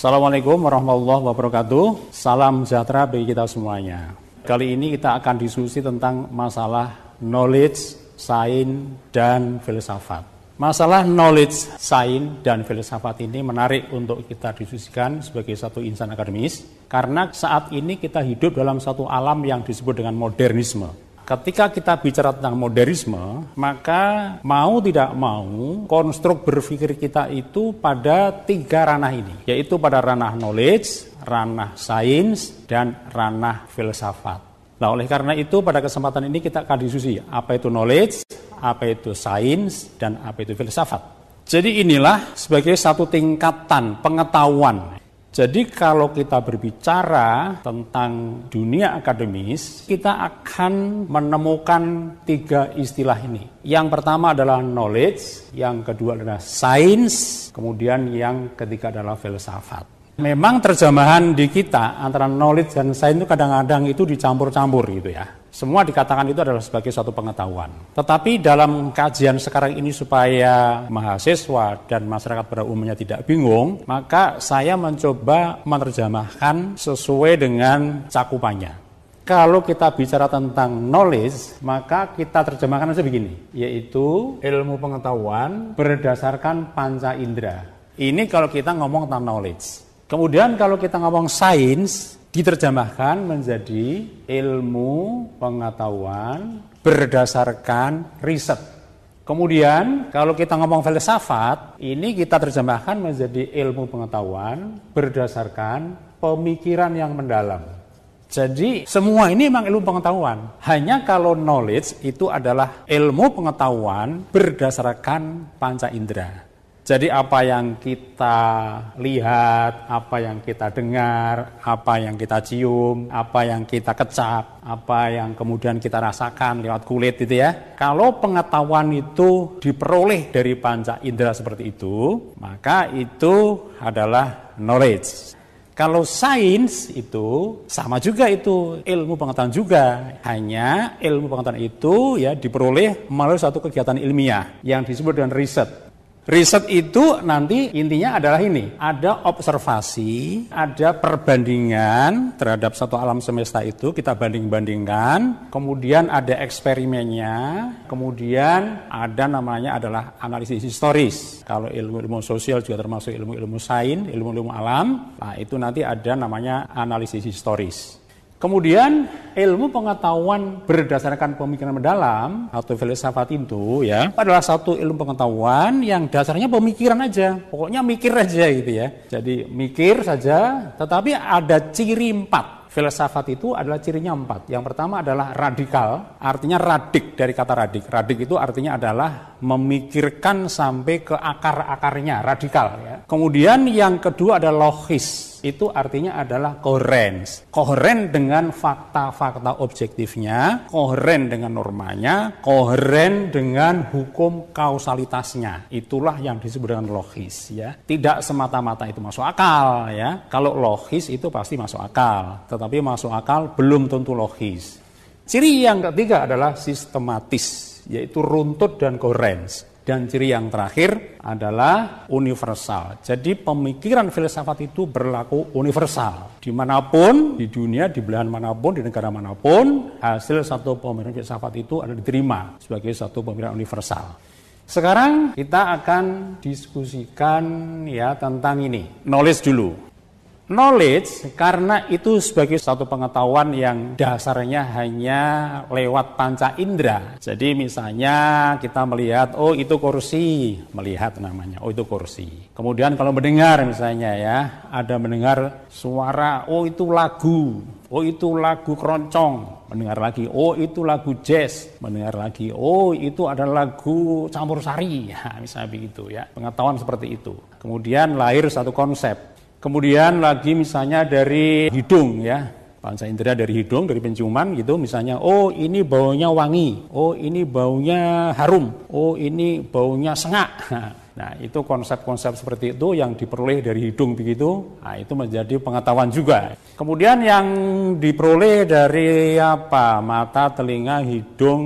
Assalamualaikum warahmatullahi wabarakatuh. Salam sejahtera bagi kita semuanya. Kali ini kita akan diskusi tentang masalah knowledge, sains, dan filsafat. Masalah knowledge, sains, dan filsafat ini menarik untuk kita diskusikan sebagai satu insan akademis karena saat ini kita hidup dalam satu alam yang disebut dengan modernisme ketika kita bicara tentang modernisme, maka mau tidak mau konstruk berpikir kita itu pada tiga ranah ini, yaitu pada ranah knowledge, ranah sains, dan ranah filsafat. Nah, oleh karena itu pada kesempatan ini kita akan diskusi apa itu knowledge, apa itu sains, dan apa itu filsafat. Jadi inilah sebagai satu tingkatan pengetahuan jadi kalau kita berbicara tentang dunia akademis, kita akan menemukan tiga istilah ini. Yang pertama adalah knowledge, yang kedua adalah science, kemudian yang ketiga adalah filsafat. Memang terjemahan di kita antara knowledge dan saya itu kadang-kadang itu dicampur-campur gitu ya. Semua dikatakan itu adalah sebagai suatu pengetahuan. Tetapi dalam kajian sekarang ini supaya mahasiswa dan masyarakat pada umumnya tidak bingung, maka saya mencoba menerjemahkan sesuai dengan cakupannya. Kalau kita bicara tentang knowledge, maka kita terjemahkan saja begini, yaitu ilmu pengetahuan berdasarkan panca indera. Ini kalau kita ngomong tentang knowledge. Kemudian kalau kita ngomong sains, diterjemahkan menjadi ilmu pengetahuan berdasarkan riset. Kemudian kalau kita ngomong filsafat, ini kita terjemahkan menjadi ilmu pengetahuan berdasarkan pemikiran yang mendalam. Jadi semua ini memang ilmu pengetahuan. Hanya kalau knowledge itu adalah ilmu pengetahuan berdasarkan panca indera. Jadi apa yang kita lihat, apa yang kita dengar, apa yang kita cium, apa yang kita kecap, apa yang kemudian kita rasakan lewat kulit itu ya. Kalau pengetahuan itu diperoleh dari panca indera seperti itu, maka itu adalah knowledge. Kalau sains itu sama juga itu ilmu pengetahuan juga. Hanya ilmu pengetahuan itu ya diperoleh melalui satu kegiatan ilmiah yang disebut dengan riset. Riset itu nanti intinya adalah ini, ada observasi, ada perbandingan terhadap satu alam semesta itu kita banding-bandingkan, kemudian ada eksperimennya, kemudian ada namanya adalah analisis historis. Kalau ilmu-ilmu sosial juga termasuk ilmu-ilmu sains, ilmu-ilmu alam, nah itu nanti ada namanya analisis historis. Kemudian ilmu pengetahuan berdasarkan pemikiran mendalam atau filsafat itu ya adalah satu ilmu pengetahuan yang dasarnya pemikiran aja, pokoknya mikir aja gitu ya. Jadi mikir saja, tetapi ada ciri empat. Filsafat itu adalah cirinya empat. Yang pertama adalah radikal, artinya radik dari kata radik. Radik itu artinya adalah memikirkan sampai ke akar-akarnya, radikal. Ya. Kemudian yang kedua adalah logis, itu artinya adalah koherens. Koheren dengan fakta-fakta objektifnya, koheren dengan normanya, koheren dengan hukum kausalitasnya. Itulah yang disebut dengan logis ya. Tidak semata-mata itu masuk akal ya. Kalau logis itu pasti masuk akal, tetapi masuk akal belum tentu logis. Ciri yang ketiga adalah sistematis, yaitu runtut dan koherens. Dan ciri yang terakhir adalah universal. Jadi pemikiran filsafat itu berlaku universal. Dimanapun, di dunia, di belahan manapun, di negara manapun, hasil satu pemikiran filsafat itu adalah diterima sebagai satu pemikiran universal. Sekarang kita akan diskusikan ya tentang ini. Knowledge dulu. Knowledge karena itu sebagai satu pengetahuan yang dasarnya hanya lewat panca indera. Jadi misalnya kita melihat, oh itu kursi, melihat namanya, oh itu kursi. Kemudian kalau mendengar misalnya ya, ada mendengar suara, oh itu lagu, oh itu lagu keroncong, mendengar lagi, oh itu lagu jazz, mendengar lagi, oh itu ada lagu campur sari, ya, misalnya begitu ya. Pengetahuan seperti itu. Kemudian lahir satu konsep, Kemudian lagi misalnya dari hidung ya, panca indera dari hidung, dari penciuman gitu misalnya, oh ini baunya wangi, oh ini baunya harum, oh ini baunya sengak. Nah itu konsep-konsep seperti itu yang diperoleh dari hidung begitu, nah itu menjadi pengetahuan juga. Kemudian yang diperoleh dari apa, mata, telinga, hidung,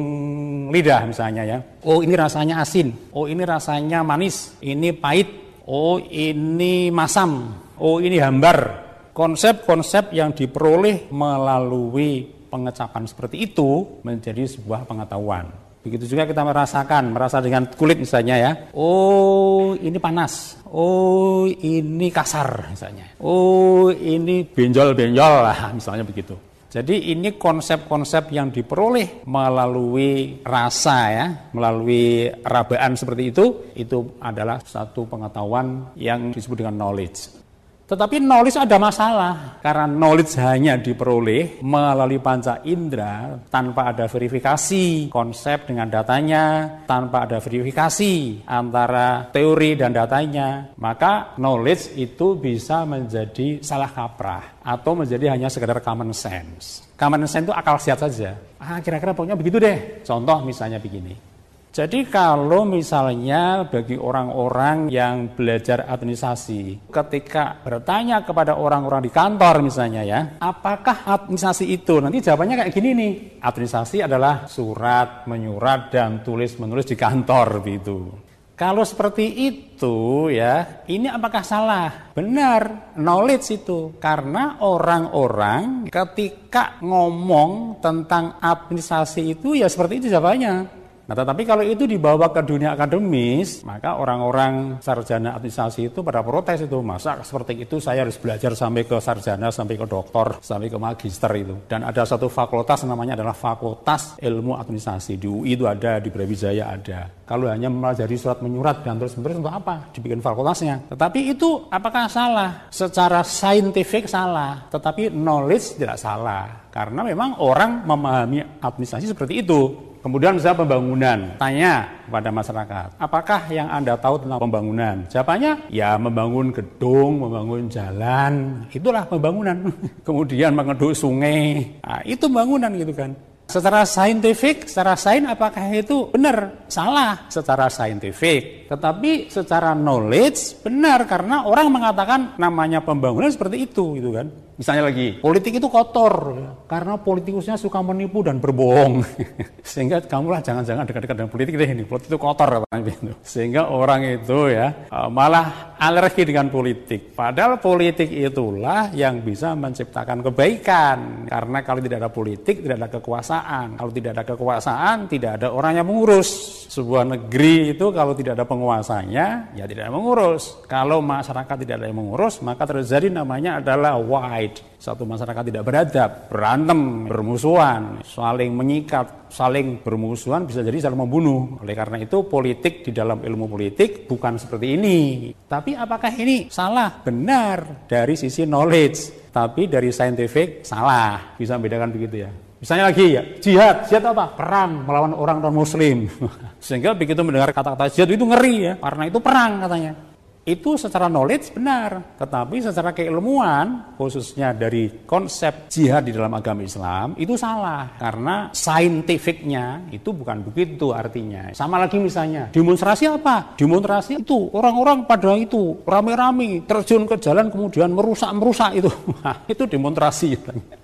lidah misalnya ya. Oh ini rasanya asin, oh ini rasanya manis, ini pahit, oh ini masam, Oh ini hambar. Konsep-konsep yang diperoleh melalui pengecapan seperti itu menjadi sebuah pengetahuan. Begitu juga kita merasakan, merasa dengan kulit misalnya ya. Oh, ini panas. Oh, ini kasar misalnya. Oh, ini benjol-benjol lah misalnya begitu. Jadi ini konsep-konsep yang diperoleh melalui rasa ya, melalui rabaan seperti itu, itu adalah satu pengetahuan yang disebut dengan knowledge. Tetapi knowledge ada masalah karena knowledge hanya diperoleh melalui panca indera tanpa ada verifikasi konsep dengan datanya, tanpa ada verifikasi antara teori dan datanya. Maka knowledge itu bisa menjadi salah kaprah atau menjadi hanya sekedar common sense. Common sense itu akal sehat saja. Ah kira-kira pokoknya begitu deh. Contoh misalnya begini. Jadi kalau misalnya bagi orang-orang yang belajar administrasi, ketika bertanya kepada orang-orang di kantor misalnya ya, apakah administrasi itu? Nanti jawabannya kayak gini nih, administrasi adalah surat, menyurat, dan tulis-menulis di kantor gitu. Kalau seperti itu ya, ini apakah salah? Benar, knowledge itu. Karena orang-orang ketika ngomong tentang administrasi itu ya seperti itu jawabannya. Nah, tetapi kalau itu dibawa ke dunia akademis, maka orang-orang sarjana administrasi itu pada protes itu, masa seperti itu saya harus belajar sampai ke sarjana, sampai ke doktor, sampai ke magister itu. Dan ada satu fakultas namanya adalah Fakultas Ilmu Administrasi di UI itu ada, di Brawijaya ada. Kalau hanya mempelajari surat menyurat dan terus menerus untuk apa? Dibikin fakultasnya. Tetapi itu apakah salah? Secara saintifik salah, tetapi knowledge tidak salah. Karena memang orang memahami administrasi seperti itu. Kemudian misalnya pembangunan, tanya kepada masyarakat, apakah yang Anda tahu tentang pembangunan? Jawabannya, ya membangun gedung, membangun jalan, itulah pembangunan. Kemudian mengeduk sungai, nah, itu bangunan gitu kan. Secara saintifik, secara sains apakah itu benar? Salah secara saintifik. Tetapi secara knowledge benar karena orang mengatakan namanya pembangunan seperti itu gitu kan. Misalnya lagi, politik itu kotor karena politikusnya suka menipu dan berbohong. Sehingga kamulah jangan-jangan dekat-dekat dengan politik deh ini, politik itu kotor katanya Sehingga orang itu ya e, malah alergi dengan politik. Padahal politik itulah yang bisa menciptakan kebaikan. Karena kalau tidak ada politik, tidak ada kekuasaan. Kalau tidak ada kekuasaan, tidak ada orang yang mengurus. Sebuah negeri itu kalau tidak ada penguasanya, ya tidak ada yang mengurus. Kalau masyarakat tidak ada yang mengurus, maka terjadi namanya adalah why satu masyarakat tidak beradab, berantem, bermusuhan, saling menyikat, saling bermusuhan bisa jadi saling membunuh. Oleh karena itu politik di dalam ilmu politik bukan seperti ini. Tapi apakah ini salah? Benar dari sisi knowledge, tapi dari scientific salah. Bisa membedakan begitu ya. Misalnya lagi ya, jihad, jihad apa? Perang melawan orang non muslim. Sehingga begitu mendengar kata-kata jihad itu ngeri ya, karena itu perang katanya. Itu secara knowledge benar, tetapi secara keilmuan khususnya dari konsep jihad di dalam agama Islam itu salah karena saintifiknya itu bukan begitu artinya. Sama lagi misalnya demonstrasi apa? Demonstrasi itu orang-orang pada itu rame-rame terjun ke jalan kemudian merusak-merusak itu. Nah, itu demonstrasi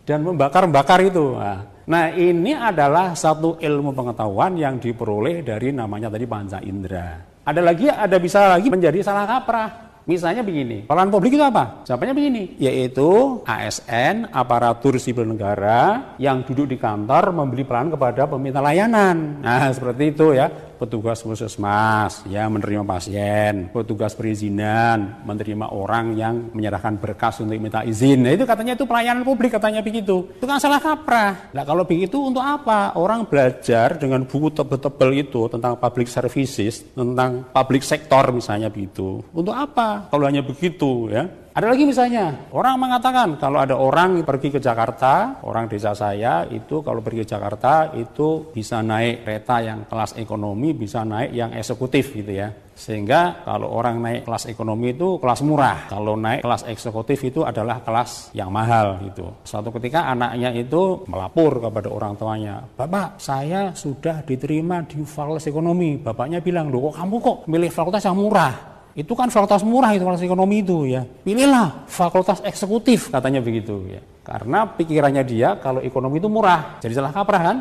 dan membakar-bakar itu. Nah, nah ini adalah satu ilmu pengetahuan yang diperoleh dari namanya tadi panca indera. Ada lagi, ada bisa lagi menjadi salah kaprah. Misalnya begini, Pelan publik itu apa? Jawabannya begini, yaitu ASN, aparatur sipil negara yang duduk di kantor membeli peran kepada peminta layanan. Nah, seperti itu ya petugas puskesmas ya menerima pasien, petugas perizinan menerima orang yang menyerahkan berkas untuk minta izin. Nah, itu katanya itu pelayanan publik katanya begitu. Itu kan salah kaprah. Nah, kalau begitu untuk apa? Orang belajar dengan buku tebel-tebel itu tentang public services, tentang public sector misalnya begitu. Untuk apa? Kalau hanya begitu ya. Ada lagi misalnya, orang mengatakan kalau ada orang pergi ke Jakarta, orang desa saya itu kalau pergi ke Jakarta itu bisa naik kereta yang kelas ekonomi, bisa naik yang eksekutif gitu ya. Sehingga kalau orang naik kelas ekonomi itu kelas murah, kalau naik kelas eksekutif itu adalah kelas yang mahal gitu. Suatu ketika anaknya itu melapor kepada orang tuanya, Bapak saya sudah diterima di fakultas ekonomi. Bapaknya bilang, loh kok kamu kok milih fakultas yang murah? Itu kan fakultas murah itu fakultas ekonomi itu ya. Pilihlah fakultas eksekutif katanya begitu ya. Karena pikirannya dia kalau ekonomi itu murah, jadi salah kaprah kan?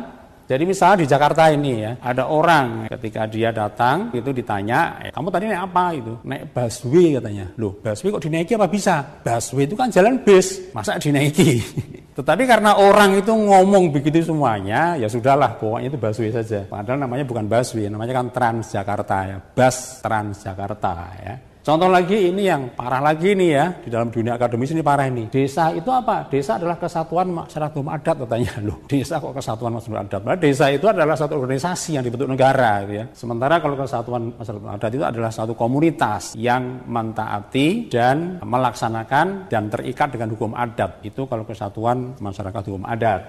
Jadi misalnya di Jakarta ini ya, ada orang ketika dia datang itu ditanya, eh, kamu tadi naik apa itu? Naik busway katanya. Loh, busway kok dinaiki apa bisa? Busway itu kan jalan bus, masa dinaiki? Tetapi karena orang itu ngomong begitu semuanya, ya sudahlah, pokoknya itu busway saja. Padahal namanya bukan busway, namanya kan Transjakarta ya, Bus Transjakarta ya. Contoh lagi ini yang parah lagi nih ya di dalam dunia akademis ini parah ini. Desa itu apa? Desa adalah kesatuan masyarakat adat katanya loh. Desa kok kesatuan masyarakat adat? Padahal desa itu adalah satu organisasi yang dibentuk negara gitu ya. Sementara kalau kesatuan masyarakat adat itu adalah satu komunitas yang mentaati dan melaksanakan dan terikat dengan hukum adat. Itu kalau kesatuan masyarakat hukum adat.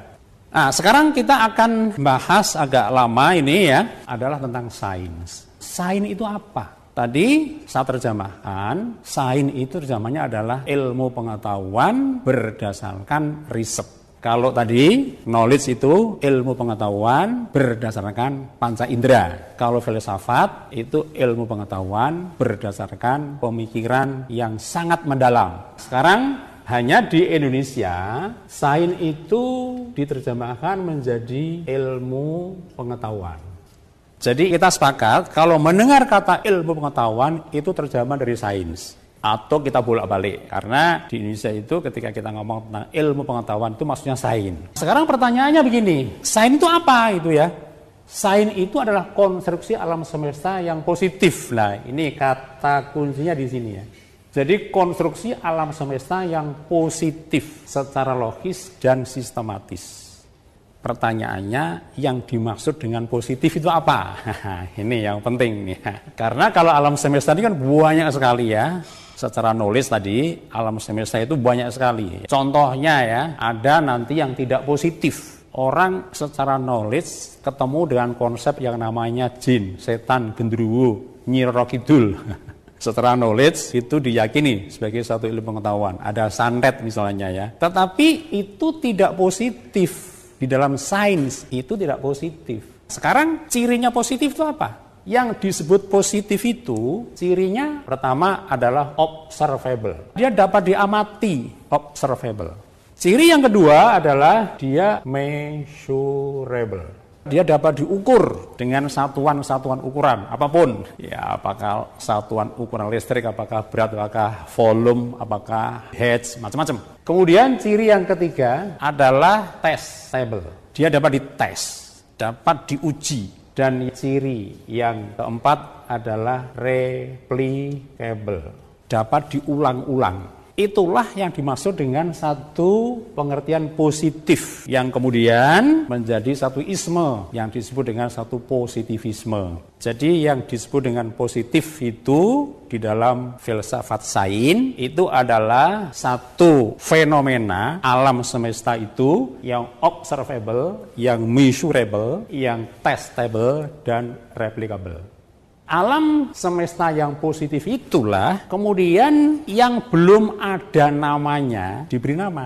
Nah, sekarang kita akan bahas agak lama ini ya, adalah tentang sains. Sains itu apa? Tadi saat terjemahan sain itu terjemahnya adalah ilmu pengetahuan berdasarkan riset. Kalau tadi knowledge itu ilmu pengetahuan berdasarkan panca indera. Kalau filsafat itu ilmu pengetahuan berdasarkan pemikiran yang sangat mendalam. Sekarang hanya di Indonesia, sain itu diterjemahkan menjadi ilmu pengetahuan. Jadi kita sepakat kalau mendengar kata ilmu pengetahuan itu terjemahan dari sains atau kita bolak-balik karena di Indonesia itu ketika kita ngomong tentang ilmu pengetahuan itu maksudnya sains. Sekarang pertanyaannya begini, sains itu apa itu ya? Sains itu adalah konstruksi alam semesta yang positif. Nah, ini kata kuncinya di sini ya. Jadi konstruksi alam semesta yang positif secara logis dan sistematis pertanyaannya yang dimaksud dengan positif itu apa? ini yang penting nih. Karena kalau alam semesta ini kan banyak sekali ya. Secara nulis tadi alam semesta itu banyak sekali. Contohnya ya, ada nanti yang tidak positif. Orang secara knowledge ketemu dengan konsep yang namanya jin, setan, gendruwo, nyirokidul. Setelah secara knowledge itu diyakini sebagai satu ilmu pengetahuan. Ada santet misalnya ya. Tetapi itu tidak positif di dalam sains itu tidak positif. Sekarang cirinya positif itu apa? Yang disebut positif itu cirinya pertama adalah observable. Dia dapat diamati, observable. Ciri yang kedua adalah dia measurable. Dia dapat diukur dengan satuan-satuan ukuran apapun. Ya, apakah satuan ukuran listrik, apakah berat, apakah volume, apakah heads, macam-macam. Kemudian ciri yang ketiga adalah testable. Dia dapat dites, dapat diuji. Dan ciri yang keempat adalah replicable, dapat diulang-ulang Itulah yang dimaksud dengan satu pengertian positif yang kemudian menjadi satu isme yang disebut dengan satu positivisme. Jadi yang disebut dengan positif itu di dalam filsafat sain itu adalah satu fenomena alam semesta itu yang observable, yang measurable, yang testable dan replicable. Alam semesta yang positif itulah kemudian yang belum ada namanya diberi nama.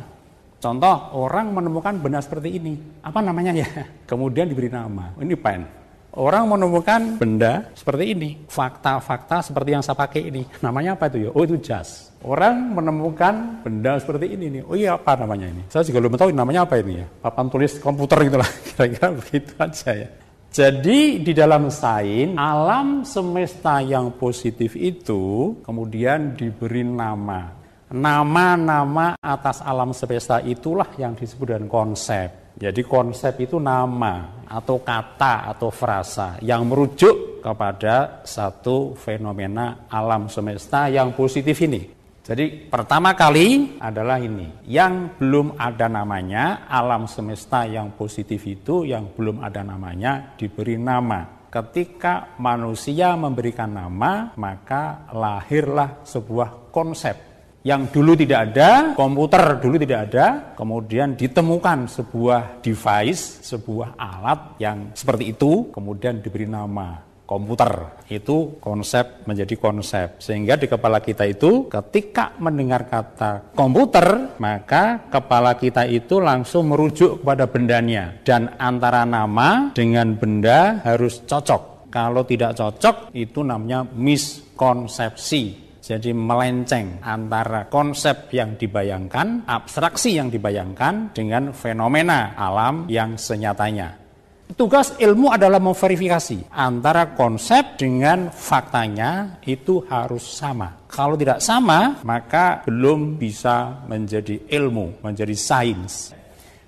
Contoh, orang menemukan benda seperti ini. Apa namanya ya? Kemudian diberi nama. Ini pen. Orang menemukan benda seperti ini. Fakta-fakta seperti yang saya pakai ini. Namanya apa itu ya? Oh itu jas. Orang menemukan benda seperti ini nih. Oh iya apa namanya ini? Saya juga belum tahu namanya apa ini ya. Papan tulis komputer gitu lah. Kira-kira begitu aja ya. Jadi di dalam sains alam semesta yang positif itu kemudian diberi nama. Nama-nama atas alam semesta itulah yang disebut dengan konsep. Jadi konsep itu nama atau kata atau frasa yang merujuk kepada satu fenomena alam semesta yang positif ini. Jadi pertama kali adalah ini, yang belum ada namanya, alam semesta yang positif itu yang belum ada namanya diberi nama. Ketika manusia memberikan nama, maka lahirlah sebuah konsep yang dulu tidak ada, komputer dulu tidak ada, kemudian ditemukan sebuah device, sebuah alat yang seperti itu, kemudian diberi nama komputer. Itu konsep menjadi konsep. Sehingga di kepala kita itu ketika mendengar kata komputer, maka kepala kita itu langsung merujuk kepada bendanya. Dan antara nama dengan benda harus cocok. Kalau tidak cocok itu namanya miskonsepsi. Jadi melenceng antara konsep yang dibayangkan, abstraksi yang dibayangkan dengan fenomena alam yang senyatanya. Tugas ilmu adalah memverifikasi antara konsep dengan faktanya itu harus sama. Kalau tidak sama, maka belum bisa menjadi ilmu, menjadi sains.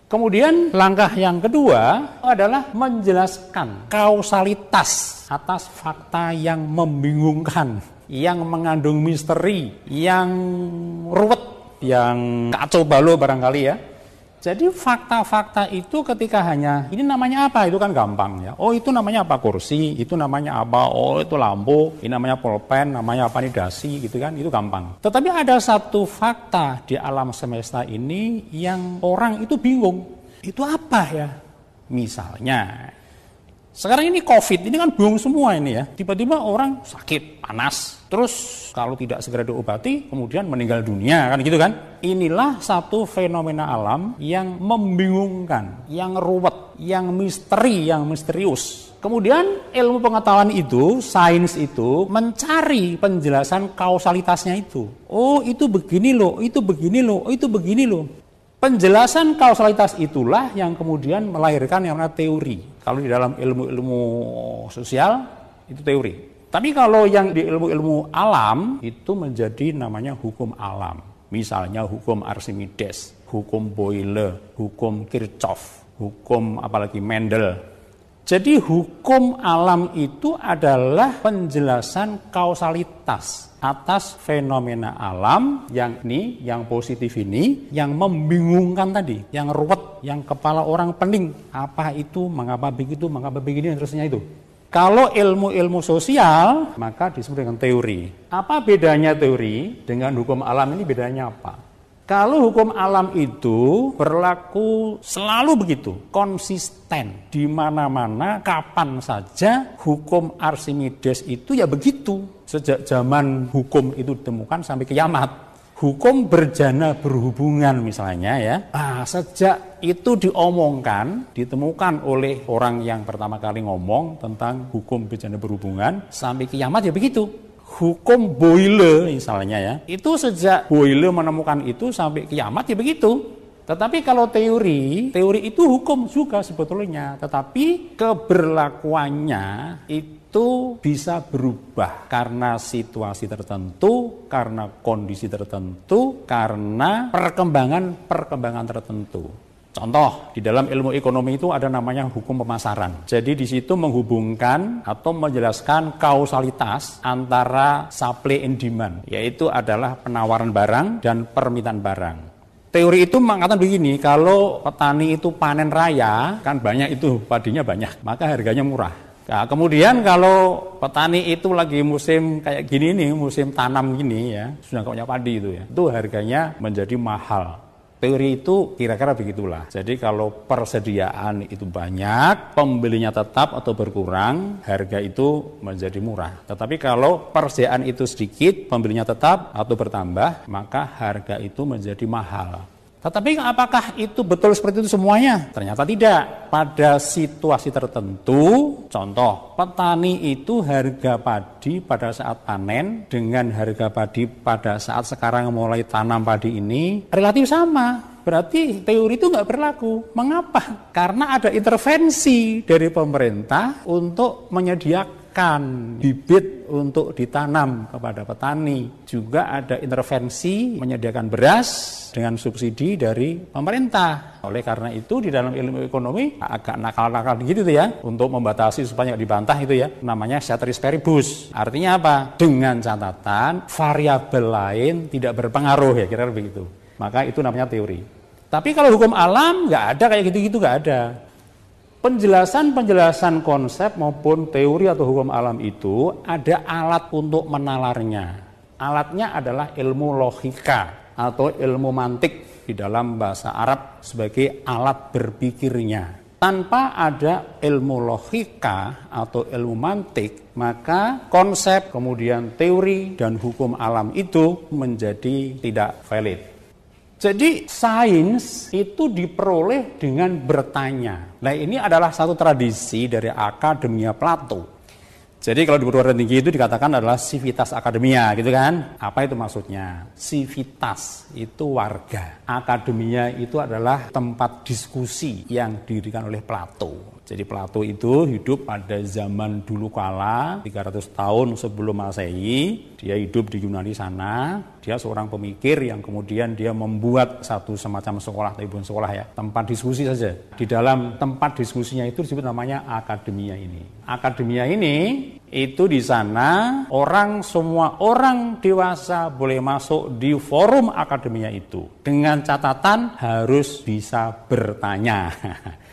Kemudian langkah yang kedua adalah menjelaskan kausalitas atas fakta yang membingungkan, yang mengandung misteri, yang ruwet, yang kacau balau barangkali ya. Jadi fakta-fakta itu ketika hanya ini namanya apa itu kan gampang ya. Oh itu namanya apa kursi, itu namanya apa, oh itu lampu, ini namanya pulpen, namanya apa ini dasi gitu kan, itu gampang. Tetapi ada satu fakta di alam semesta ini yang orang itu bingung. Itu apa ya? Misalnya sekarang ini COVID, ini kan bohong semua ini ya. Tiba-tiba orang sakit, panas, terus kalau tidak segera diobati, kemudian meninggal dunia, kan gitu kan? Inilah satu fenomena alam yang membingungkan, yang ruwet, yang misteri, yang misterius. Kemudian ilmu pengetahuan itu, sains itu mencari penjelasan kausalitasnya itu. Oh itu begini loh, itu begini loh, oh, itu begini loh. Penjelasan kausalitas itulah yang kemudian melahirkan yang namanya teori kalau di dalam ilmu-ilmu sosial itu teori. Tapi kalau yang di ilmu-ilmu alam itu menjadi namanya hukum alam. Misalnya hukum Archimedes, hukum Boyle, hukum Kirchhoff, hukum apalagi Mendel, jadi hukum alam itu adalah penjelasan kausalitas atas fenomena alam yang ini, yang positif ini, yang membingungkan tadi, yang ruwet, yang kepala orang pening. Apa itu, mengapa begitu, mengapa begini, dan seterusnya itu. Kalau ilmu-ilmu sosial, maka disebut dengan teori. Apa bedanya teori dengan hukum alam ini bedanya apa? Kalau hukum alam itu berlaku selalu begitu, konsisten di mana-mana, kapan saja hukum Archimedes itu ya begitu. Sejak zaman hukum itu ditemukan sampai kiamat. Hukum berjana berhubungan misalnya ya. Ah, sejak itu diomongkan, ditemukan oleh orang yang pertama kali ngomong tentang hukum berjana berhubungan sampai kiamat ya begitu hukum Boyle misalnya ya. Itu sejak Boyle menemukan itu sampai kiamat ya begitu. Tetapi kalau teori, teori itu hukum juga sebetulnya, tetapi keberlakuannya itu bisa berubah karena situasi tertentu, karena kondisi tertentu, karena perkembangan-perkembangan tertentu. Contoh, di dalam ilmu ekonomi itu ada namanya hukum pemasaran. Jadi di situ menghubungkan atau menjelaskan kausalitas antara supply and demand, yaitu adalah penawaran barang dan permintaan barang. Teori itu mengatakan begini, kalau petani itu panen raya, kan banyak itu padinya banyak, maka harganya murah. Nah, kemudian kalau petani itu lagi musim kayak gini nih, musim tanam gini ya, sudah punya padi itu ya, itu harganya menjadi mahal. Teori itu kira-kira begitulah. Jadi kalau persediaan itu banyak, pembelinya tetap atau berkurang, harga itu menjadi murah. Tetapi kalau persediaan itu sedikit, pembelinya tetap atau bertambah, maka harga itu menjadi mahal. Tetapi apakah itu betul seperti itu semuanya? Ternyata tidak. Pada situasi tertentu, contoh, petani itu harga padi pada saat panen dengan harga padi pada saat sekarang mulai tanam padi ini relatif sama. Berarti teori itu nggak berlaku. Mengapa? Karena ada intervensi dari pemerintah untuk menyediakan menanamkan bibit untuk ditanam kepada petani. Juga ada intervensi menyediakan beras dengan subsidi dari pemerintah. Oleh karena itu di dalam ilmu ekonomi agak nakal-nakal gitu ya untuk membatasi supaya dibantah itu ya. Namanya ceteris paribus. Artinya apa? Dengan catatan variabel lain tidak berpengaruh ya kira-kira begitu. Maka itu namanya teori. Tapi kalau hukum alam nggak ada kayak gitu-gitu nggak ada. Penjelasan-penjelasan konsep maupun teori atau hukum alam itu ada alat untuk menalarnya. Alatnya adalah ilmu logika atau ilmu mantik di dalam bahasa Arab sebagai alat berpikirnya. Tanpa ada ilmu logika atau ilmu mantik, maka konsep, kemudian teori, dan hukum alam itu menjadi tidak valid. Jadi sains itu diperoleh dengan bertanya. Nah ini adalah satu tradisi dari akademia Plato. Jadi kalau di perguruan tinggi itu dikatakan adalah civitas akademia gitu kan. Apa itu maksudnya? Civitas itu warga. Akademia itu adalah tempat diskusi yang didirikan oleh Plato. Jadi Plato itu hidup pada zaman dulu kala 300 tahun sebelum Masehi. Dia hidup di Yunani sana. Dia seorang pemikir yang kemudian dia membuat satu semacam sekolah tapi bukan sekolah ya, tempat diskusi saja. Di dalam tempat diskusinya itu disebut namanya akademia ini. Akademia ini itu di sana orang semua orang dewasa boleh masuk di forum akademia itu dengan catatan harus bisa bertanya.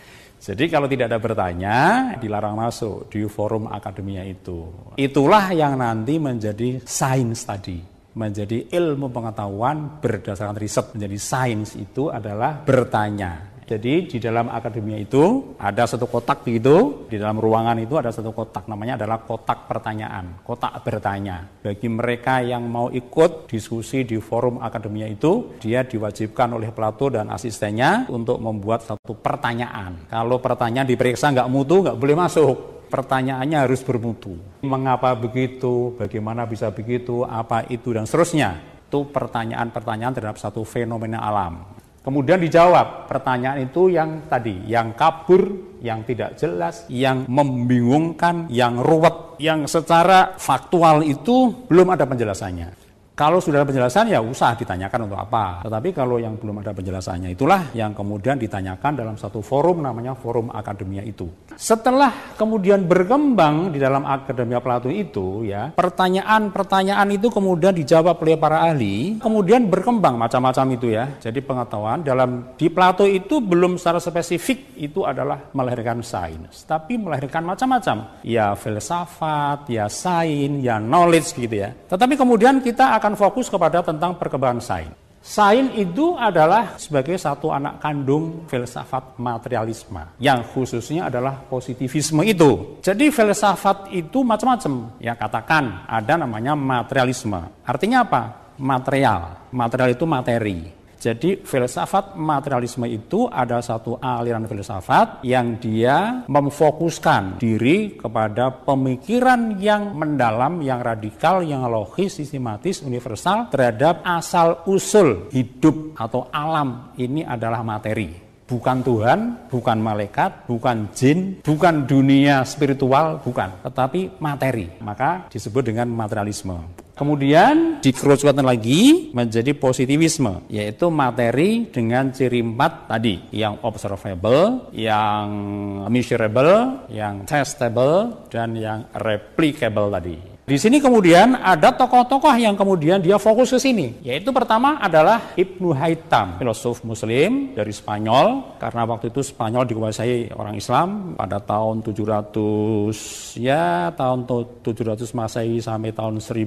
Jadi kalau tidak ada bertanya, dilarang masuk di forum akademia itu. Itulah yang nanti menjadi sains tadi menjadi ilmu pengetahuan berdasarkan riset menjadi sains itu adalah bertanya jadi di dalam akademia itu ada satu kotak begitu, di dalam ruangan itu ada satu kotak namanya adalah kotak pertanyaan, kotak bertanya. Bagi mereka yang mau ikut diskusi di forum akademia itu, dia diwajibkan oleh Plato dan asistennya untuk membuat satu pertanyaan. Kalau pertanyaan diperiksa nggak mutu, nggak boleh masuk pertanyaannya harus bermutu. Mengapa begitu? Bagaimana bisa begitu? Apa itu dan seterusnya? Itu pertanyaan-pertanyaan terhadap satu fenomena alam. Kemudian dijawab pertanyaan itu yang tadi, yang kabur, yang tidak jelas, yang membingungkan, yang ruwet, yang secara faktual itu belum ada penjelasannya. Kalau sudah ada penjelasan ya usah ditanyakan untuk apa. Tetapi kalau yang belum ada penjelasannya itulah yang kemudian ditanyakan dalam satu forum namanya forum akademia itu. Setelah kemudian berkembang di dalam akademia Plato itu ya pertanyaan-pertanyaan itu kemudian dijawab oleh para ahli kemudian berkembang macam-macam itu ya. Jadi pengetahuan dalam di Plato itu belum secara spesifik itu adalah melahirkan sains tapi melahirkan macam-macam ya filsafat ya sains ya knowledge gitu ya. Tetapi kemudian kita akan akan fokus kepada tentang perkembangan sains. Sain itu adalah sebagai satu anak kandung filsafat materialisme yang khususnya adalah positivisme itu. Jadi filsafat itu macam-macam. Ya katakan ada namanya materialisme. Artinya apa? Material. Material itu materi. Jadi filsafat materialisme itu ada satu aliran filsafat yang dia memfokuskan diri kepada pemikiran yang mendalam, yang radikal, yang logis, sistematis, universal terhadap asal-usul hidup atau alam ini adalah materi. Bukan Tuhan, bukan malaikat, bukan jin, bukan dunia spiritual, bukan. Tetapi materi. Maka disebut dengan materialisme. Kemudian dikerucutkan lagi menjadi positivisme, yaitu materi dengan ciri empat tadi, yang observable, yang measurable, yang testable, dan yang replicable tadi. Di sini kemudian ada tokoh-tokoh yang kemudian dia fokus ke sini. Yaitu pertama adalah Ibnu Haitam, filsuf muslim dari Spanyol. Karena waktu itu Spanyol dikuasai orang Islam pada tahun 700 ya tahun 700 Masehi sampai tahun 1000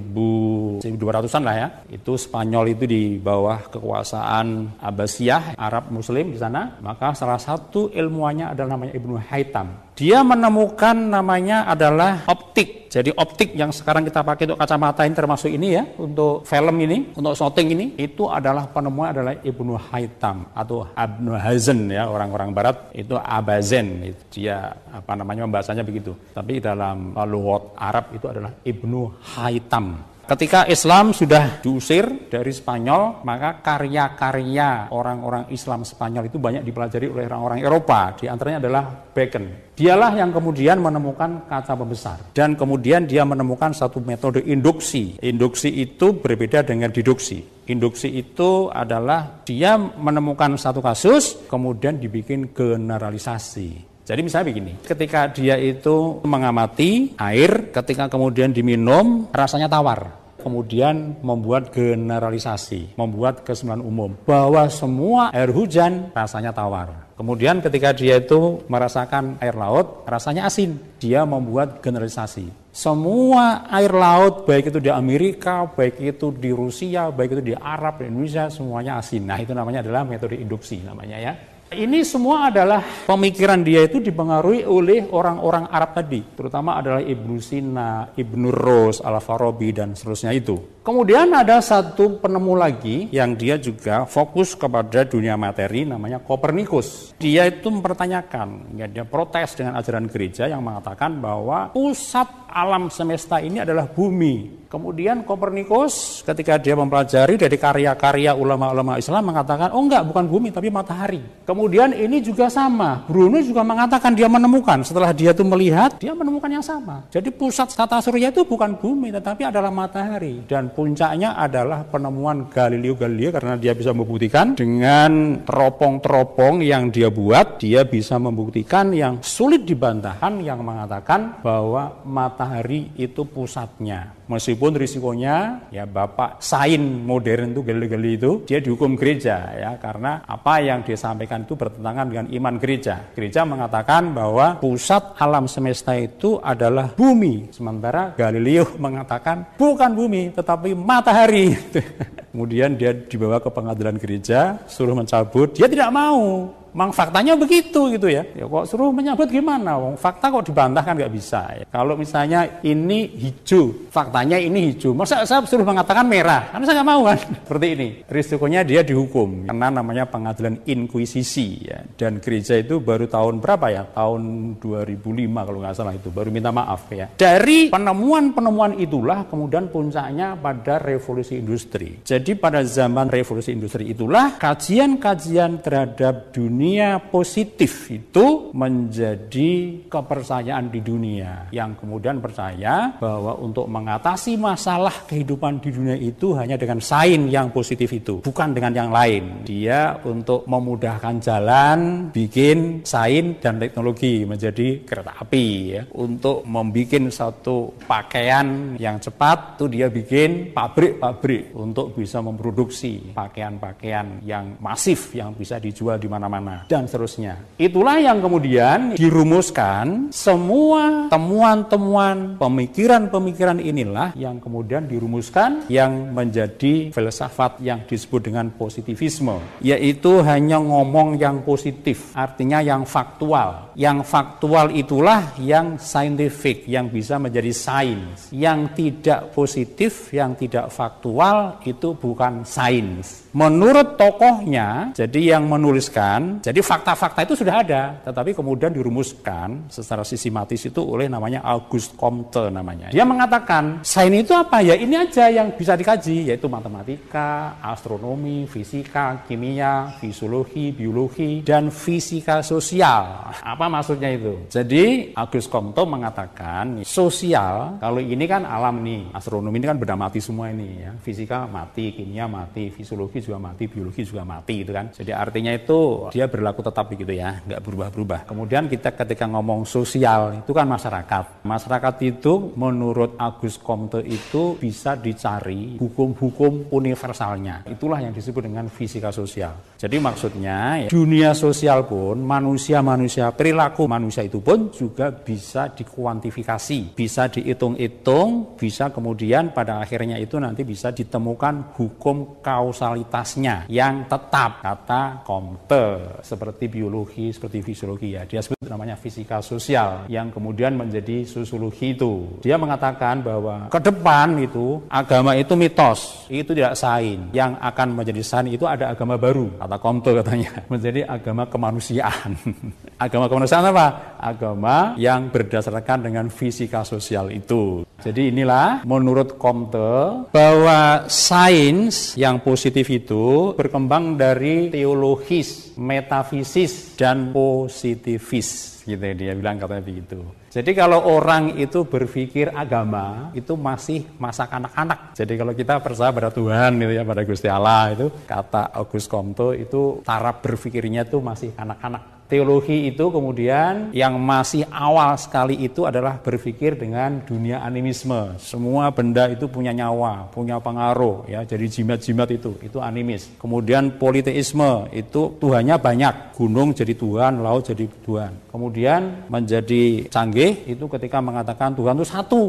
1200-an lah ya. Itu Spanyol itu di bawah kekuasaan Abbasiyah, Arab Muslim di sana. Maka salah satu ilmuannya adalah namanya Ibnu Haitam. Dia menemukan namanya adalah optik. Jadi optik yang sekarang kita pakai untuk kacamata ini termasuk ini ya, untuk film ini, untuk shooting ini, itu adalah penemuan adalah Ibnu Haitam atau Ibnu Hazen ya orang-orang Barat itu Abazen. Itu dia apa namanya membahasanya begitu. Tapi dalam luwot Arab itu adalah Ibnu Haitam. Ketika Islam sudah diusir dari Spanyol, maka karya-karya orang-orang Islam Spanyol itu banyak dipelajari oleh orang-orang Eropa. Di antaranya adalah Bacon. Dialah yang kemudian menemukan kata pembesar dan kemudian dia menemukan satu metode induksi. Induksi itu berbeda dengan deduksi. Induksi itu adalah dia menemukan satu kasus kemudian dibikin generalisasi. Jadi misalnya begini, ketika dia itu mengamati air, ketika kemudian diminum rasanya tawar, kemudian membuat generalisasi, membuat kesimpulan umum bahwa semua air hujan rasanya tawar. Kemudian ketika dia itu merasakan air laut, rasanya asin. Dia membuat generalisasi. Semua air laut, baik itu di Amerika, baik itu di Rusia, baik itu di Arab, di Indonesia, semuanya asin. Nah itu namanya adalah metode induksi namanya ya. Ini semua adalah pemikiran dia itu dipengaruhi oleh orang-orang Arab tadi, terutama adalah Ibnu Sina, Ibnu Rus, Al-Farabi dan seterusnya itu. Kemudian ada satu penemu lagi yang dia juga fokus kepada dunia materi namanya Kopernikus. Dia itu mempertanyakan, ya dia protes dengan ajaran gereja yang mengatakan bahwa pusat alam semesta ini adalah bumi. Kemudian Kopernikus ketika dia mempelajari dari karya-karya ulama-ulama Islam mengatakan, oh enggak bukan bumi tapi matahari. Kemudian ini juga sama. Bruno juga mengatakan dia menemukan setelah dia itu melihat, dia menemukan yang sama. Jadi pusat tata surya itu bukan bumi tetapi adalah matahari dan puncaknya adalah penemuan Galileo Galilei karena dia bisa membuktikan dengan teropong-teropong yang dia buat, dia bisa membuktikan yang sulit dibantahan yang mengatakan bahwa matahari itu pusatnya. Meskipun risikonya ya Bapak sain modern itu Galileo Galilei itu dia dihukum gereja ya karena apa yang dia sampaikan itu bertentangan dengan iman gereja. Gereja mengatakan bahwa pusat alam semesta itu adalah bumi, sementara Galileo mengatakan bukan bumi tetapi matahari. Kemudian dia dibawa ke pengadilan gereja, suruh mencabut, dia tidak mau memang faktanya begitu gitu ya. Ya kok suruh menyambut gimana? Wong fakta kok dibantah kan nggak bisa. Ya. Kalau misalnya ini hijau, faktanya ini hijau. Masa saya suruh mengatakan merah? Karena saya nggak mau kan. Seperti ini. Risikonya dia dihukum karena namanya pengadilan inkuisisi ya. Dan gereja itu baru tahun berapa ya? Tahun 2005 kalau nggak salah itu baru minta maaf ya. Dari penemuan-penemuan itulah kemudian puncaknya pada revolusi industri. Jadi pada zaman revolusi industri itulah kajian-kajian terhadap dunia dunia positif itu menjadi kepercayaan di dunia yang kemudian percaya bahwa untuk mengatasi masalah kehidupan di dunia itu hanya dengan sain yang positif itu, bukan dengan yang lain. Dia untuk memudahkan jalan, bikin sain dan teknologi menjadi kereta api ya. Untuk membuat satu pakaian yang cepat itu dia bikin pabrik-pabrik untuk bisa memproduksi pakaian-pakaian yang masif yang bisa dijual di mana-mana mana, dan seterusnya. Itulah yang kemudian dirumuskan semua temuan-temuan pemikiran-pemikiran inilah yang kemudian dirumuskan yang menjadi filsafat yang disebut dengan positivisme, yaitu hanya ngomong yang positif, artinya yang faktual. Yang faktual itulah yang scientific, yang bisa menjadi sains. Yang tidak positif, yang tidak faktual itu bukan sains. Menurut tokohnya, jadi yang menuliskan jadi fakta-fakta itu sudah ada, tetapi kemudian dirumuskan secara sistematis itu oleh namanya August Comte namanya. Dia mengatakan sains itu apa ya? Ini aja yang bisa dikaji yaitu matematika, astronomi, fisika, kimia, fisiologi, biologi dan fisika sosial. Apa maksudnya itu? Jadi August Comte mengatakan sosial kalau ini kan alam nih, astronomi ini kan benda mati semua ini ya. Fisika mati, kimia mati, fisiologi juga mati, biologi juga mati gitu kan. Jadi artinya itu dia berlaku tetap gitu ya, nggak berubah-berubah. Kemudian kita ketika ngomong sosial itu kan masyarakat. Masyarakat itu menurut Agus Komte itu bisa dicari hukum-hukum universalnya. Itulah yang disebut dengan fisika sosial. Jadi maksudnya dunia sosial pun, manusia-manusia, perilaku manusia itu pun juga bisa dikuantifikasi, bisa dihitung-hitung, bisa kemudian pada akhirnya itu nanti bisa ditemukan hukum kausalitasnya yang tetap kata Comte seperti biologi, seperti fisiologi ya. Dia sebut namanya fisika sosial yang kemudian menjadi sosiologi itu. Dia mengatakan bahwa ke depan itu agama itu mitos, itu tidak sain. Yang akan menjadi sain itu ada agama baru kata Komte katanya menjadi agama kemanusiaan agama kemanusiaan apa agama yang berdasarkan dengan fisika sosial itu jadi inilah menurut Komte bahwa sains yang positif itu berkembang dari teologis metafisis dan positivis gitu ya, dia bilang katanya begitu jadi kalau orang itu berpikir agama itu masih masa kanak-kanak. Jadi kalau kita percaya pada Tuhan gitu ya pada Gusti Allah itu kata Agus Komto itu taraf berpikirnya itu masih kanak-kanak. Teologi itu kemudian yang masih awal sekali itu adalah berpikir dengan dunia animisme. Semua benda itu punya nyawa, punya pengaruh ya. Jadi jimat-jimat itu itu animis. Kemudian politeisme itu tuhannya banyak. Gunung jadi tuhan, laut jadi tuhan. Kemudian menjadi canggih itu ketika mengatakan Tuhan itu satu.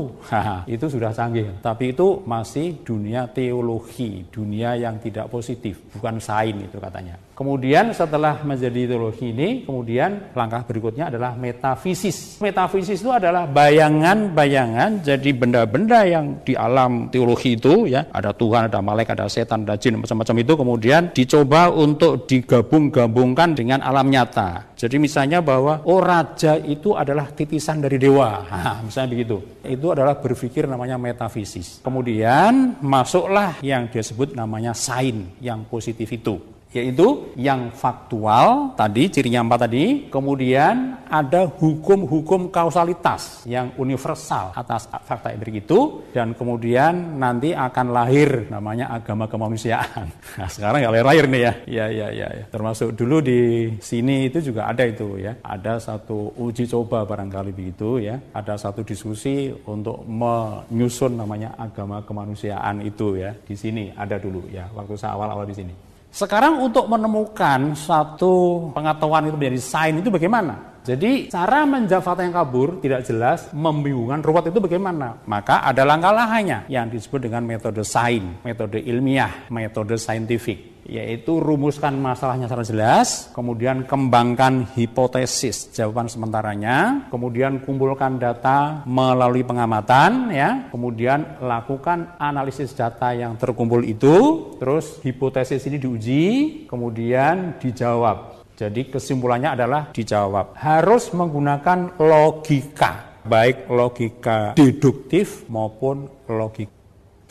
itu sudah canggih. Tapi itu masih dunia teologi, dunia yang tidak positif, bukan sain itu katanya. Kemudian setelah menjadi teologi ini, kemudian langkah berikutnya adalah metafisis. Metafisis itu adalah bayangan-bayangan, jadi benda-benda yang di alam teologi itu ya, ada Tuhan, ada malaikat, ada setan, ada jin, macam-macam itu kemudian dicoba untuk digabung-gabungkan dengan alam nyata. Jadi misalnya bahwa oh raja itu adalah titisan dari dewa, misalnya begitu. Itu adalah berpikir namanya metafisis. Kemudian masuklah yang disebut namanya sain, yang positif itu yaitu yang faktual tadi cirinya empat tadi kemudian ada hukum-hukum kausalitas yang universal atas fakta empirik itu dan kemudian nanti akan lahir namanya agama kemanusiaan nah sekarang nggak lahir-lahir nih ya ya ya ya ya termasuk dulu di sini itu juga ada itu ya ada satu uji coba barangkali begitu ya ada satu diskusi untuk menyusun namanya agama kemanusiaan itu ya di sini ada dulu ya waktu saya awal-awal di sini sekarang untuk menemukan satu pengetahuan itu menjadi sains itu bagaimana? Jadi cara menjawab fakta yang kabur tidak jelas, membingungkan ruwet itu bagaimana? Maka ada langkah langkahnya yang disebut dengan metode sain, metode ilmiah, metode saintifik yaitu rumuskan masalahnya secara jelas, kemudian kembangkan hipotesis jawaban sementaranya, kemudian kumpulkan data melalui pengamatan ya, kemudian lakukan analisis data yang terkumpul itu, terus hipotesis ini diuji, kemudian dijawab jadi kesimpulannya adalah dijawab harus menggunakan logika, baik logika deduktif maupun logika.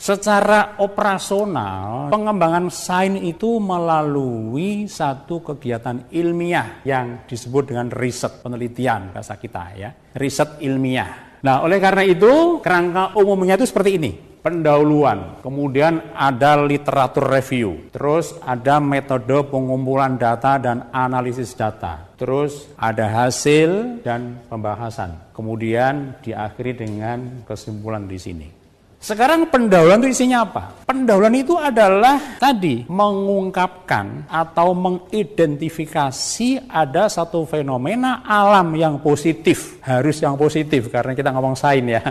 Secara operasional, pengembangan sains itu melalui satu kegiatan ilmiah yang disebut dengan riset penelitian bahasa kita ya, riset ilmiah. Nah, oleh karena itu, kerangka umumnya itu seperti ini pendahuluan, kemudian ada literatur review, terus ada metode pengumpulan data dan analisis data, terus ada hasil dan pembahasan. Kemudian diakhiri dengan kesimpulan di sini. Sekarang pendahuluan itu isinya apa? Pendahuluan itu adalah tadi mengungkapkan atau mengidentifikasi ada satu fenomena alam yang positif. Harus yang positif karena kita ngomong sain ya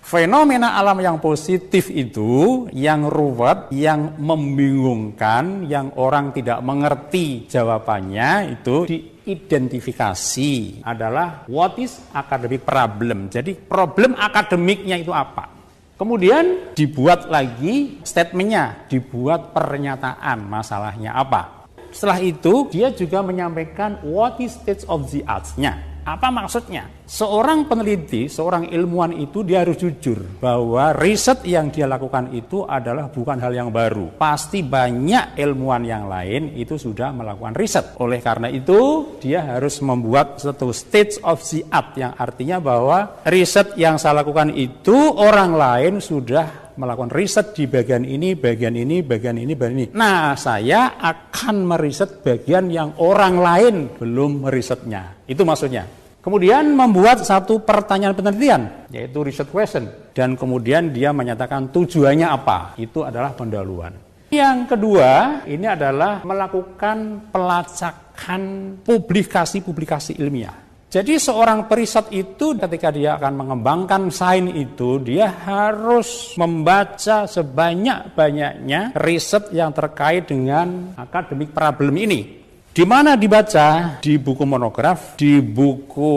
Fenomena alam yang positif itu yang ruwet, yang membingungkan, yang orang tidak mengerti jawabannya itu diidentifikasi adalah what is academic problem. Jadi problem akademiknya itu apa? Kemudian dibuat lagi statementnya, dibuat pernyataan masalahnya apa. Setelah itu dia juga menyampaikan what is state of the arts-nya apa maksudnya? Seorang peneliti, seorang ilmuwan itu dia harus jujur bahwa riset yang dia lakukan itu adalah bukan hal yang baru. Pasti banyak ilmuwan yang lain itu sudah melakukan riset. Oleh karena itu, dia harus membuat satu stage of the art yang artinya bahwa riset yang saya lakukan itu orang lain sudah melakukan riset di bagian ini, bagian ini, bagian ini, bagian ini. Nah, saya akan meriset bagian yang orang lain belum merisetnya. Itu maksudnya. Kemudian membuat satu pertanyaan penelitian, yaitu research question. Dan kemudian dia menyatakan tujuannya apa. Itu adalah pendahuluan. Yang kedua, ini adalah melakukan pelacakan publikasi-publikasi ilmiah. Jadi seorang periset itu ketika dia akan mengembangkan sains itu dia harus membaca sebanyak-banyaknya riset yang terkait dengan akademik problem ini. Di mana dibaca? Di buku monograf, di buku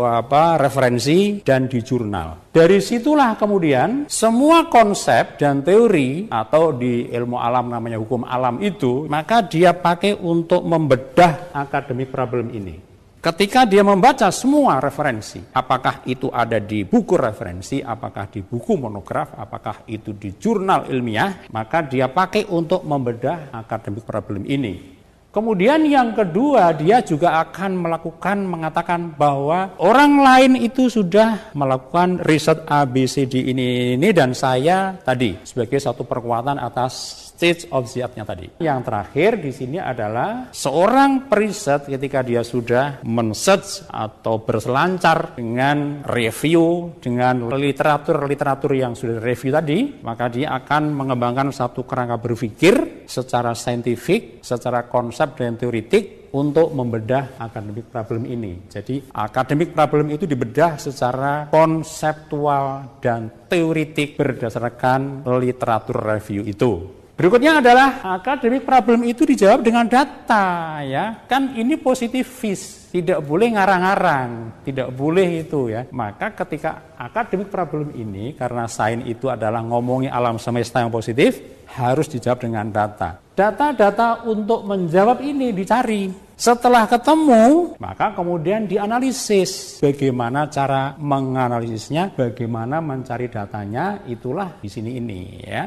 apa referensi dan di jurnal. Dari situlah kemudian semua konsep dan teori atau di ilmu alam namanya hukum alam itu maka dia pakai untuk membedah akademik problem ini. Ketika dia membaca semua referensi, apakah itu ada di buku referensi, apakah di buku monograf, apakah itu di jurnal ilmiah, maka dia pakai untuk membedah akademik problem ini. Kemudian yang kedua, dia juga akan melakukan mengatakan bahwa orang lain itu sudah melakukan riset ABCD ini ini dan saya tadi sebagai satu perkuatan atas stage of the tadi. Yang terakhir di sini adalah seorang periset ketika dia sudah men-search atau berselancar dengan review, dengan literatur-literatur yang sudah review tadi, maka dia akan mengembangkan satu kerangka berpikir secara saintifik, secara konsep dan teoritik untuk membedah akademik problem ini. Jadi akademik problem itu dibedah secara konseptual dan teoritik berdasarkan literatur review itu. Berikutnya adalah akademik problem itu dijawab dengan data ya. Kan ini positivis, tidak boleh ngarang-ngarang, tidak boleh itu ya. Maka ketika akademik problem ini karena sains itu adalah ngomongi alam semesta yang positif harus dijawab dengan data. Data-data untuk menjawab ini dicari. Setelah ketemu, maka kemudian dianalisis bagaimana cara menganalisisnya, bagaimana mencari datanya, itulah di sini ini ya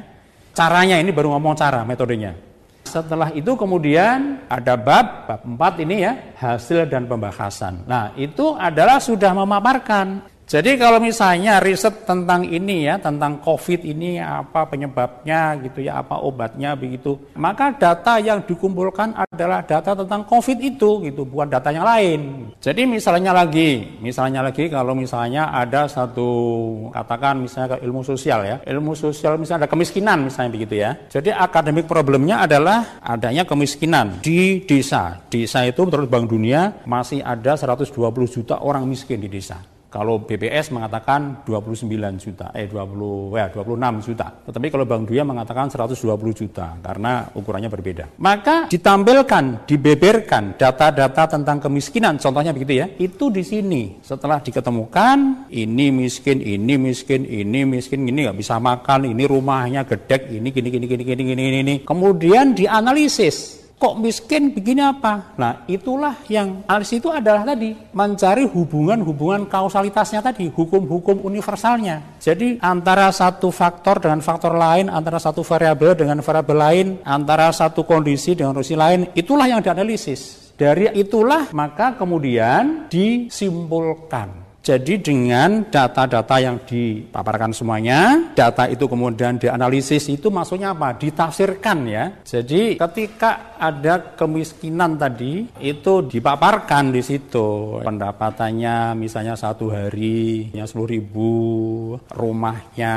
caranya ini baru ngomong cara metodenya. Setelah itu kemudian ada bab bab 4 ini ya, hasil dan pembahasan. Nah, itu adalah sudah memaparkan jadi kalau misalnya riset tentang ini ya, tentang COVID ini apa penyebabnya gitu ya, apa obatnya begitu, maka data yang dikumpulkan adalah data tentang COVID itu gitu, bukan data yang lain. Jadi misalnya lagi, misalnya lagi kalau misalnya ada satu katakan misalnya ke ilmu sosial ya, ilmu sosial misalnya ada kemiskinan misalnya begitu ya. Jadi akademik problemnya adalah adanya kemiskinan di desa. Desa itu menurut Bank Dunia masih ada 120 juta orang miskin di desa. Kalau BPS mengatakan 29 juta, eh 20, ya 26 juta. Tetapi kalau Bank Dunia mengatakan 120 juta karena ukurannya berbeda. Maka ditampilkan, dibeberkan data-data tentang kemiskinan, contohnya begitu ya. Itu di sini setelah diketemukan ini miskin, ini miskin, ini miskin, ini nggak bisa makan, ini rumahnya gedek, ini gini gini gini gini gini gini. Kemudian dianalisis kok miskin begini apa? Nah, itulah yang alis itu adalah tadi mencari hubungan-hubungan kausalitasnya tadi, hukum-hukum universalnya. Jadi antara satu faktor dengan faktor lain, antara satu variabel dengan variabel lain, antara satu kondisi dengan kondisi lain, itulah yang dianalisis. Dari itulah maka kemudian disimpulkan jadi dengan data-data yang dipaparkan semuanya, data itu kemudian dianalisis itu maksudnya apa? Ditafsirkan ya. Jadi ketika ada kemiskinan tadi itu dipaparkan di situ pendapatannya misalnya satu hari hanya sepuluh ribu, rumahnya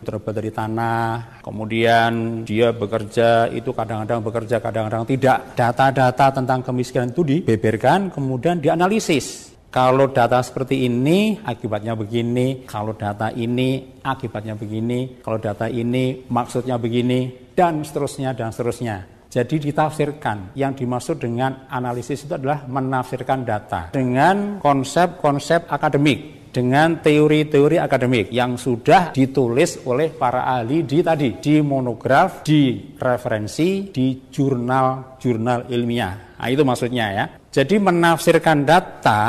terbuat dari tanah, kemudian dia bekerja itu kadang-kadang bekerja kadang-kadang tidak. Data-data tentang kemiskinan itu dibeberkan kemudian dianalisis kalau data seperti ini akibatnya begini, kalau data ini akibatnya begini, kalau data ini maksudnya begini, dan seterusnya, dan seterusnya. Jadi ditafsirkan. Yang dimaksud dengan analisis itu adalah menafsirkan data dengan konsep-konsep akademik, dengan teori-teori akademik yang sudah ditulis oleh para ahli di tadi, di monograf, di referensi, di jurnal-jurnal ilmiah. Nah, itu maksudnya ya. Jadi menafsirkan data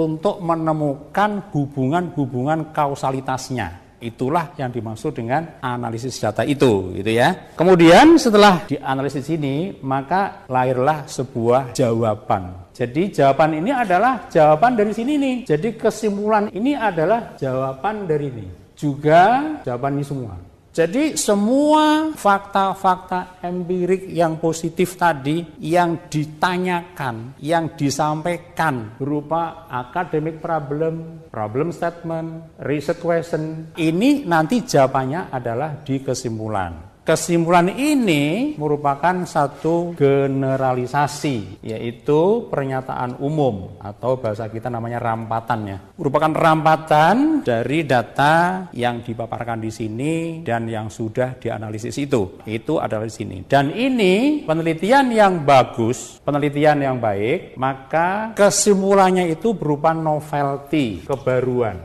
untuk menemukan hubungan-hubungan kausalitasnya. Itulah yang dimaksud dengan analisis data itu, gitu ya. Kemudian setelah dianalisis ini, maka lahirlah sebuah jawaban. Jadi jawaban ini adalah jawaban dari sini nih. Jadi kesimpulan ini adalah jawaban dari ini. Juga jawaban ini semua. Jadi semua fakta-fakta empirik yang positif tadi yang ditanyakan, yang disampaikan berupa academic problem, problem statement, research question, ini nanti jawabannya adalah di kesimpulan. Kesimpulan ini merupakan satu generalisasi, yaitu pernyataan umum atau bahasa kita namanya rampatannya. Merupakan rampatan dari data yang dipaparkan di sini dan yang sudah dianalisis itu. Itu adalah di sini. Dan ini penelitian yang bagus, penelitian yang baik, maka kesimpulannya itu berupa novelty, kebaruan.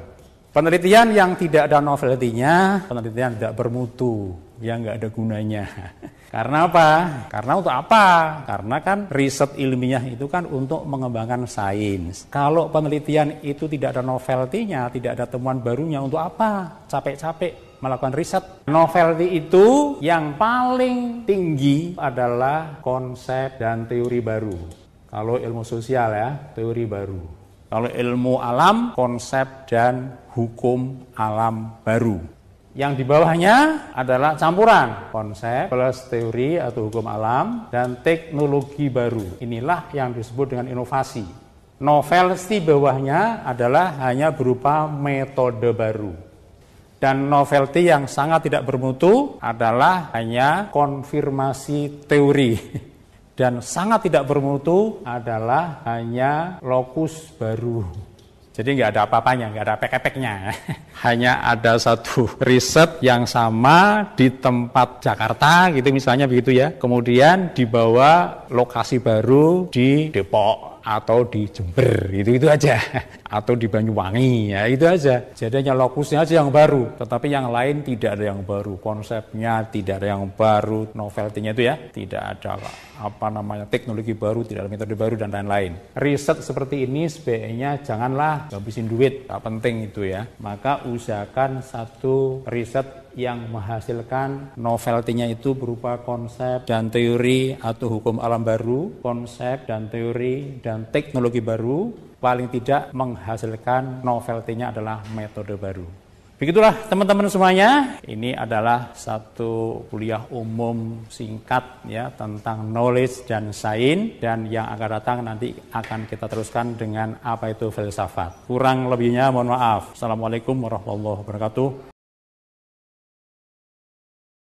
Penelitian yang tidak ada novelty-nya, penelitian tidak bermutu yang nggak ada gunanya. Karena apa? Karena untuk apa? Karena kan riset ilmiah itu kan untuk mengembangkan sains. Kalau penelitian itu tidak ada novelty-nya, tidak ada temuan barunya, untuk apa? Capek-capek melakukan riset. Novelty itu yang paling tinggi adalah konsep dan teori baru. Kalau ilmu sosial ya, teori baru. Kalau ilmu alam, konsep dan hukum alam baru. Yang di bawahnya adalah campuran konsep plus teori atau hukum alam dan teknologi baru. Inilah yang disebut dengan inovasi. Novel di bawahnya adalah hanya berupa metode baru. Dan novelty yang sangat tidak bermutu adalah hanya konfirmasi teori dan sangat tidak bermutu adalah hanya lokus baru. Jadi nggak ada apa-apanya, nggak ada pek-peknya. Hanya ada satu riset yang sama di tempat Jakarta gitu misalnya begitu ya. Kemudian dibawa lokasi baru di Depok atau di Jember itu itu aja atau di Banyuwangi ya itu aja jadi hanya lokusnya aja yang baru tetapi yang lain tidak ada yang baru konsepnya tidak ada yang baru novelty-nya itu ya tidak ada apa namanya teknologi baru tidak ada metode baru dan lain-lain riset seperti ini sebaiknya janganlah habisin duit tak penting itu ya maka usahakan satu riset yang menghasilkan novelty itu berupa konsep dan teori atau hukum alam baru, konsep dan teori dan teknologi baru, paling tidak menghasilkan novelty adalah metode baru. Begitulah teman-teman semuanya, ini adalah satu kuliah umum singkat ya tentang knowledge dan sains dan yang akan datang nanti akan kita teruskan dengan apa itu filsafat. Kurang lebihnya mohon maaf. Assalamualaikum warahmatullahi wabarakatuh.